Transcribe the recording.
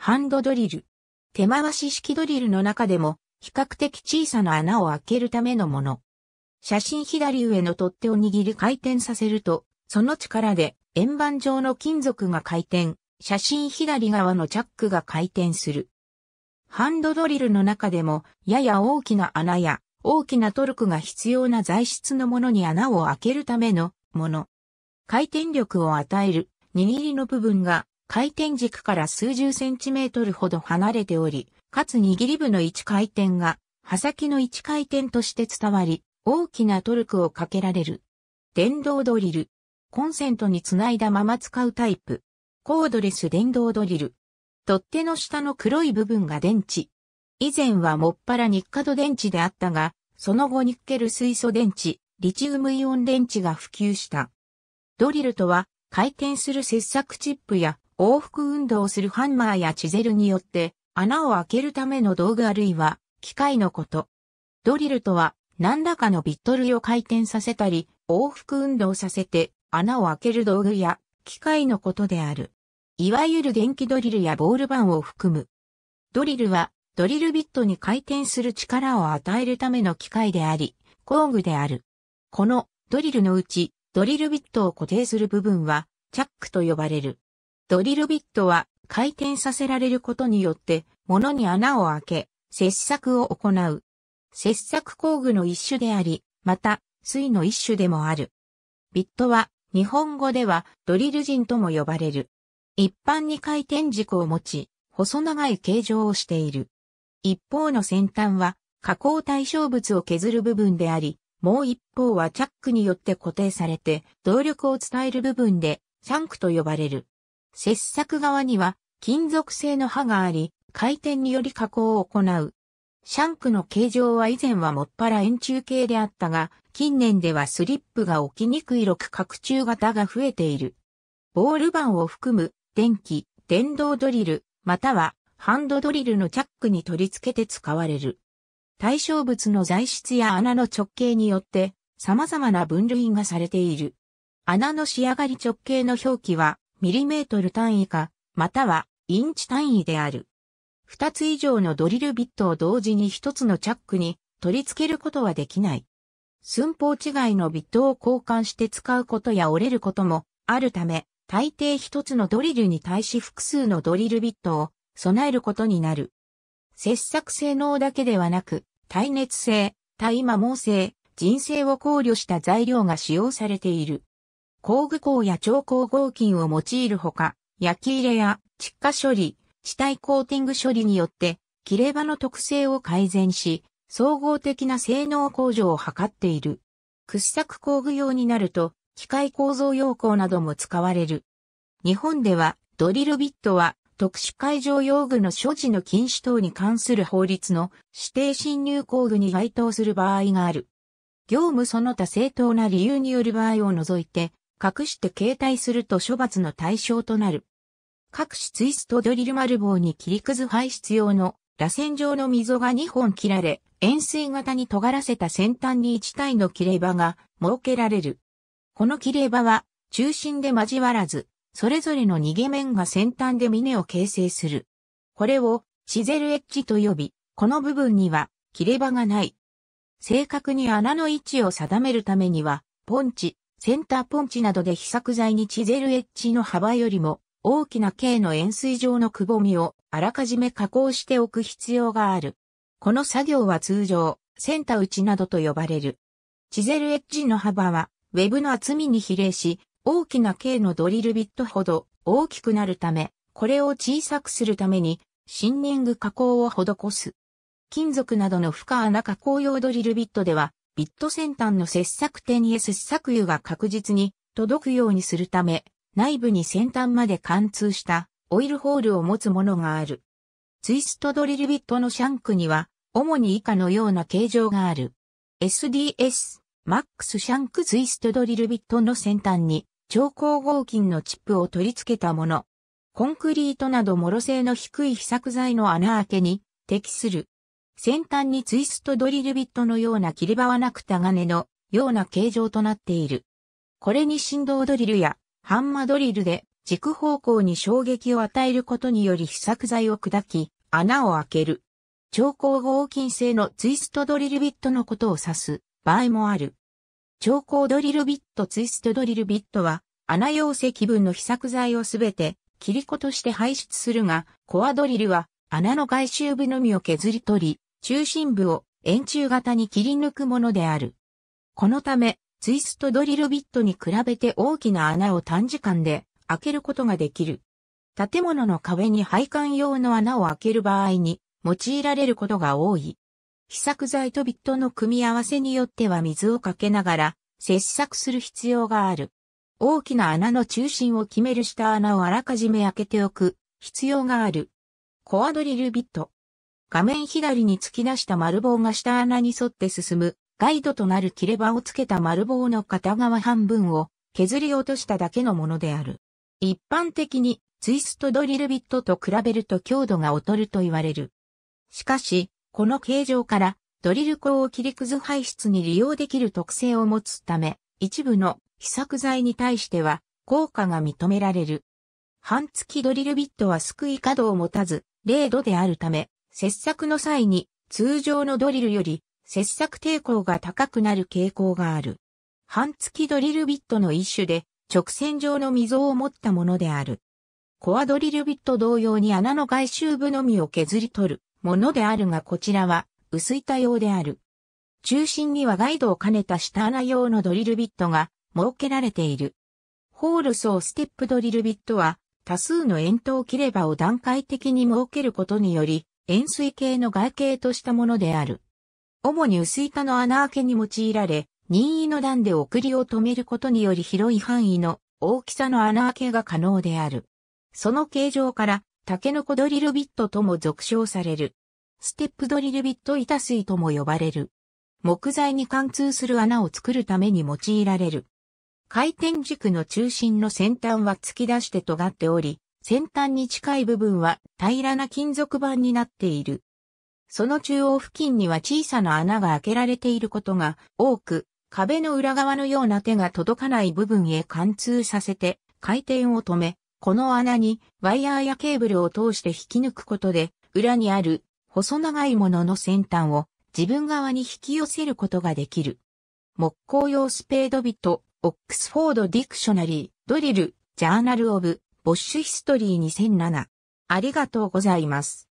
ハンドドリル。手回し式ドリルの中でも、比較的小さな穴を開けるためのもの。写真左上の取っ手を握り回転させると、その力で円盤状の金属が回転、写真左側のチャックが回転する。ハンドドリルの中でも、やや大きな穴や大きなトルクが必要な材質のものに穴を開けるためのもの。回転力を与える握りの部分が回転軸から数十センチメートルほど離れており、かつ握り部の置回転が、刃先の置回転として伝わり、大きなトルクをかけられる。電動ドリル。コンセントにつないだまま使うタイプ。コードレス電動ドリル。取っ手の下の黒い部分が電池。以前はもっぱらニッカド電池であったが、その後ニッケル水素電池、リチウムイオン電池が普及した。ドリルとは、回転する切削チップや往復運動するハンマーやチゼルによって穴を開けるための道具あるいは機械のこと。ドリルとは何らかのビット類を回転させたり往復運動させて穴を開ける道具や機械のことである。いわゆる電気ドリルやボール板を含む。ドリルはドリルビットに回転する力を与えるための機械であり、工具である。このドリルのうち、ドリルビットを固定する部分は、チャックと呼ばれる。ドリルビットは回転させられることによって物に穴を開け、切削を行う。切削工具の一種であり、また、水の一種でもある。ビットは、日本語ではドリル人とも呼ばれる。一般に回転軸を持ち、細長い形状をしている。一方の先端は、加工対象物を削る部分であり、もう一方はチャックによって固定されて、動力を伝える部分で、シャンクと呼ばれる。切削側には金属製の刃があり、回転により加工を行う。シャンクの形状は以前はもっぱら円柱形であったが、近年ではスリップが起きにくい六角柱型が増えている。ボール板を含む電気、電動ドリル、またはハンドドリルのチャックに取り付けて使われる。対象物の材質や穴の直径によって様々な分類がされている。穴の仕上がり直径の表記はミリメートル単位か、またはインチ単位である。二つ以上のドリルビットを同時に一つのチャックに取り付けることはできない。寸法違いのビットを交換して使うことや折れることもあるため、大抵一つのドリルに対し複数のドリルビットを備えることになる。切削性能だけではなく、耐熱性、耐摩耗性、人性を考慮した材料が使用されている。工具工や超光合金を用いるほか、焼き入れや窒化処理、地帯コーティング処理によって、切れ刃の特性を改善し、総合的な性能向上を図っている。掘削工具用になると、機械構造用工なども使われる。日本では、ドリルビットは、特殊会場用具の所持の禁止等に関する法律の指定侵入工具に該当する場合がある。業務その他正当な理由による場合を除いて、隠して携帯すると処罰の対象となる。各種ツイストドリル丸棒に切りくず排出用の螺旋状の溝が2本切られ、円錐型に尖らせた先端に1体の切れ刃が設けられる。この切れ刃は中心で交わらず、それぞれの逃げ面が先端で峰を形成する。これをシゼルエッジと呼び、この部分には切れ刃がない。正確に穴の位置を定めるためには、ポンチ、センターポンチなどで被作材にチゼルエッジの幅よりも大きな径の円錐状のくぼみをあらかじめ加工しておく必要がある。この作業は通常、センタ打ちなどと呼ばれる。チゼルエッジの幅は、ウェブの厚みに比例し、大きな径のドリルビットほど大きくなるため、これを小さくするために、シンニング加工を施す。金属などの負荷穴加工用ドリルビットでは、ビット先端の切削点へ切削油が確実に届くようにするため、内部に先端まで貫通したオイルホールを持つものがある。ツイストドリルビットのシャンクには、主に以下のような形状がある。SDS、MAX シャンクツイストドリルビットの先端に、超光合金のチップを取り付けたもの。コンクリートなど諸性の低い被作材の穴開けに適する。先端にツイストドリルビットのような切り場はなく鋼のような形状となっている。これに振動ドリルやハンマドリルで軸方向に衝撃を与えることにより被作材を砕き、穴を開ける。超高合金製のツイストドリルビットのことを指す場合もある。超高ドリルビットツイストドリルビットは穴溶石分の被作材をすべて切り子として排出するが、コアドリルは穴の外周部のみを削り取り、中心部を円柱型に切り抜くものである。このため、ツイストドリルビットに比べて大きな穴を短時間で開けることができる。建物の壁に配管用の穴を開ける場合に用いられることが多い。被策剤とビットの組み合わせによっては水をかけながら切削する必要がある。大きな穴の中心を決める下穴をあらかじめ開けておく必要がある。コアドリルビット。画面左に突き出した丸棒が下穴に沿って進む、ガイドとなる切れ刃をつけた丸棒の片側半分を削り落としただけのものである。一般的にツイストドリルビットと比べると強度が劣ると言われる。しかし、この形状からドリル鋼を切り崩排出に利用できる特性を持つため、一部の被作材に対しては効果が認められる。半月ドリルビットは救い角を持たず、0度であるため、切削の際に通常のドリルより切削抵抗が高くなる傾向がある。半月ドリルビットの一種で直線上の溝を持ったものである。コアドリルビット同様に穴の外周部のみを削り取るものであるがこちらは薄板用である。中心にはガイドを兼ねた下穴用のドリルビットが設けられている。ホールソーステップドリルビットは多数の円筒切ればを段階的に設けることにより円錐形の外形としたものである。主に薄板の穴開けに用いられ、任意の段で送りを止めることにより広い範囲の大きさの穴開けが可能である。その形状から、タケノコドリルビットとも俗称される。ステップドリルビット板水とも呼ばれる。木材に貫通する穴を作るために用いられる。回転軸の中心の先端は突き出して尖っており、先端に近い部分は平らな金属板になっている。その中央付近には小さな穴が開けられていることが多く、壁の裏側のような手が届かない部分へ貫通させて回転を止め、この穴にワイヤーやケーブルを通して引き抜くことで、裏にある細長いものの先端を自分側に引き寄せることができる。木工用スペードビット、オックスフォードディクショナリー、ドリル、ジャーナルオブ、ボッシュヒストリー2007。ありがとうございます。